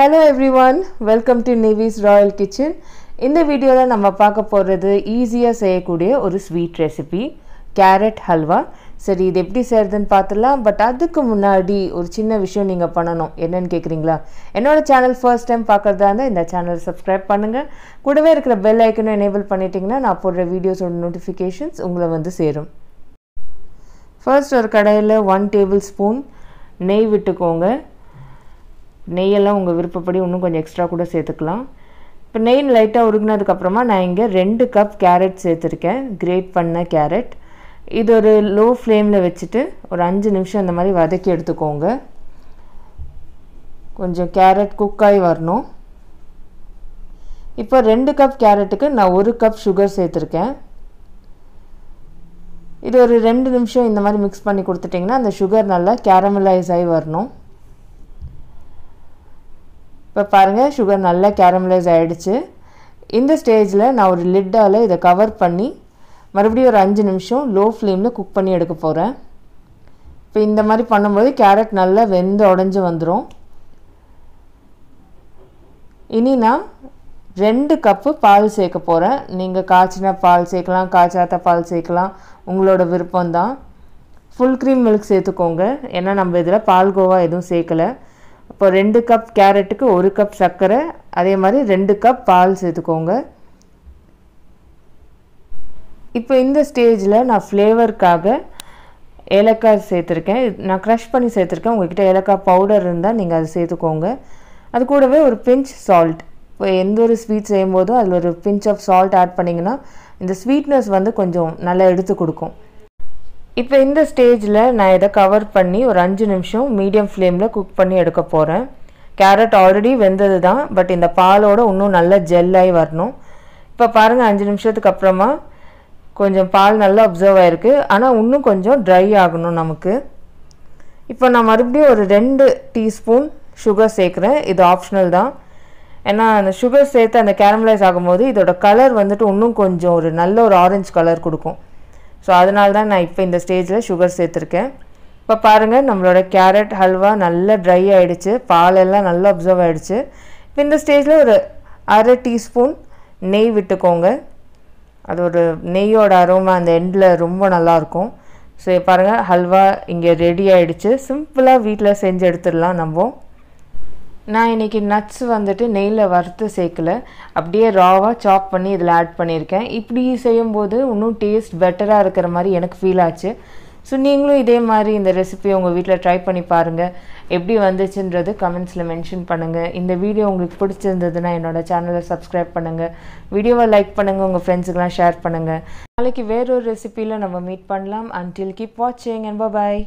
hello every one welcome to Navi's royal kitchen இந்த வீடியோவில் நம்ம பார்க்க போகிறது ஈஸியாக செய்யக்கூடிய ஒரு ஸ்வீட் ரெசிபி கேரட் ஹல்வா சரி இது எப்படி செய்கிறதுன்னு பார்த்துடலாம் பட் அதுக்கு முன்னாடி ஒரு சின்ன விஷயம் நீங்கள் பண்ணணும் என்னென்னு கேட்குறீங்களா என்னோடய சேனல் ஃபர்ஸ்ட் டைம் பார்க்குறதா இருந்தால் இந்த சேனலை சப்ஸ்கிரைப் பண்ணுங்கள் கூடவே இருக்கிற பெல் ஐக்கனும் எனேபிள் பண்ணிட்டீங்கன்னா நான் போடுற வீடியோஸோட நோட்டிஃபிகேஷன்ஸ் உங்களை வந்து சேரும் ஃபர்ஸ்ட் ஒரு கடையில் ஒன் டேபிள் ஸ்பூன் நெய் விட்டுக்கோங்க நெய்யெல்லாம் உங்கள் விருப்பப்படி இன்னும் கொஞ்சம் எக்ஸ்ட்ரா கூட சேர்த்துக்கலாம் இப்போ நெய் லைட்டாக உருகினதுக்கப்புறமா நான் இங்கே ரெண்டு கப் கேரட் சேர்த்துருக்கேன் கிரேட் பண்ண கேரட் இது ஒரு லோ ஃப்ளேமில் வச்சுட்டு ஒரு அஞ்சு நிமிஷம் இந்த மாதிரி வதக்கி எடுத்துக்கோங்க கொஞ்சம் கேரட் குக்காகி வரணும் இப்போ ரெண்டு கப் கேரட்டுக்கு நான் ஒரு கப் சுகர் சேர்த்துருக்கேன் இது ஒரு ரெண்டு நிமிஷம் இந்த மாதிரி மிக்ஸ் பண்ணி கொடுத்துட்டிங்கன்னா அந்த சுகர் நல்லா கேரமலைஸ் ஆகி வரணும் இப்போ பாருங்கள் சுகர் நல்லா கேரமலைஸ் ஆகிடுச்சு இந்த ஸ்டேஜில் நான் ஒரு லிட்டால் இதை கவர் பண்ணி மறுபடியும் ஒரு அஞ்சு நிமிஷம் லோ ஃப்ளேமில் குக் பண்ணி எடுக்க போகிறேன் இப்போ இந்த மாதிரி பண்ணும்போது கேரட் நல்லா வெந்து உடஞ்சி வந்துடும் இனி நான் ரெண்டு கப்பு பால் சேர்க்க போகிறேன் நீங்கள் காய்ச்சின பால் சேர்க்கலாம் காய்ச்சாத பால் சேர்க்கலாம் உங்களோட விருப்பம்தான் ஃபுல் க்ரீம் மில்க் சேர்த்துக்கோங்க ஏன்னா நம்ம இதில் பால்கோவா எதுவும் சேர்க்கலை இப்போ ரெண்டு கப் கேரட்டுக்கு ஒரு கப் சர்க்கரை அதே மாதிரி ரெண்டு கப் பால் சேர்த்துக்கோங்க இப்போ இந்த ஸ்டேஜில் நான் ஃப்ளேவருக்காக ஏலக்காய் சேர்த்துருக்கேன் நான் க்ரஷ் பண்ணி சேர்த்துருக்கேன் உங்கள்கிட்ட ஏலக்காய் பவுடர் இருந்தால் நீங்கள் அதை சேர்த்துக்கோங்க அது கூடவே ஒரு பிஞ்ச் சால்ட் இப்போ எந்த ஒரு ஸ்வீட் செய்யும் அதில் ஒரு பிஞ்ச் ஆஃப் சால்ட் ஆட் பண்ணிங்கன்னா இந்த ஸ்வீட்னஸ் வந்து கொஞ்சம் நல்லா எடுத்து கொடுக்கும் இப்போ இந்த ஸ்டேஜில் நான் இதை கவர் பண்ணி ஒரு அஞ்சு நிமிஷம் மீடியம் ஃப்ளேமில் குக் பண்ணி எடுக்க போகிறேன் கேரட் ஆல்ரெடி வெந்தது தான் பட் இந்த பாலோட இன்னும் நல்லா ஜெல்லாகி வரணும் இப்போ பாருங்கள் அஞ்சு நிமிஷத்துக்கு அப்புறமா கொஞ்சம் பால் நல்லா அப்சர்வ் ஆகிருக்கு ஆனால் இன்னும் கொஞ்சம் ட்ரை ஆகணும் நமக்கு இப்போ நான் மறுபடியும் ஒரு ரெண்டு டீஸ்பூன் சுகர் சேர்க்குறேன் இது ஆப்ஷனல் தான் ஏன்னா அந்த சுகர் சேர்த்து அந்த கேரமலைஸ் ஆகும்போது இதோட கலர் வந்துட்டு இன்னும் கொஞ்சம் ஒரு நல்ல ஒரு ஆரஞ்சு கலர் கொடுக்கும் ஸோ அதனால தான் நான் இப்போ இந்த ஸ்டேஜில் சுகர் சேர்த்துருக்கேன் இப்போ பாருங்கள் நம்மளோட கேரட் ஹல்வா நல்லா ட்ரை ஆகிடுச்சு பாலெல்லாம் நல்லா அப்சர்வ் ஆகிடுச்சு இப்போ இந்த ஸ்டேஜில் ஒரு அரை டீஸ்பூன் நெய் விட்டுக்கோங்க அது ஒரு நெய்யோட அரோமா அந்த எண்டில் ரொம்ப நல்லாயிருக்கும் ஸோ பாருங்கள் ஹல்வா இங்கே ரெடி ஆகிடுச்சு சிம்பிளாக வீட்டில் செஞ்சு எடுத்துடலாம் நம்ம நான் இன்றைக்கி நட்ஸ் வந்துட்டு நெய்யில் வறுத்து சேர்க்கல அப்படியே ராவாக சாப் பண்ணி இதில் ஆட் பண்ணியிருக்கேன் இப்படி செய்யும்போது இன்னும் டேஸ்ட் பெட்டராக இருக்கிற மாதிரி எனக்கு ஃபீல் ஆச்சு ஸோ நீங்களும் இதே மாதிரி இந்த ரெசிபி உங்கள் வீட்டில் ட்ரை பண்ணி பாருங்கள் எப்படி வந்துச்சுன்றது கமெண்ட்ஸில் மென்ஷன் பண்ணுங்கள் இந்த வீடியோ உங்களுக்கு பிடிச்சிருந்ததுன்னா என்னோடய சேனலை சப்ஸ்கிரைப் பண்ணுங்கள் வீடியோவை லைக் பண்ணுங்கள் உங்கள் ஃப்ரெண்ட்ஸுக்கெலாம் ஷேர் பண்ணுங்கள் நாளைக்கு வேறொரு ரெசிப்பியில் நம்ம மீட் பண்ணலாம் அன்டில் கீப் வாட்சிங் அண்ட் பாய்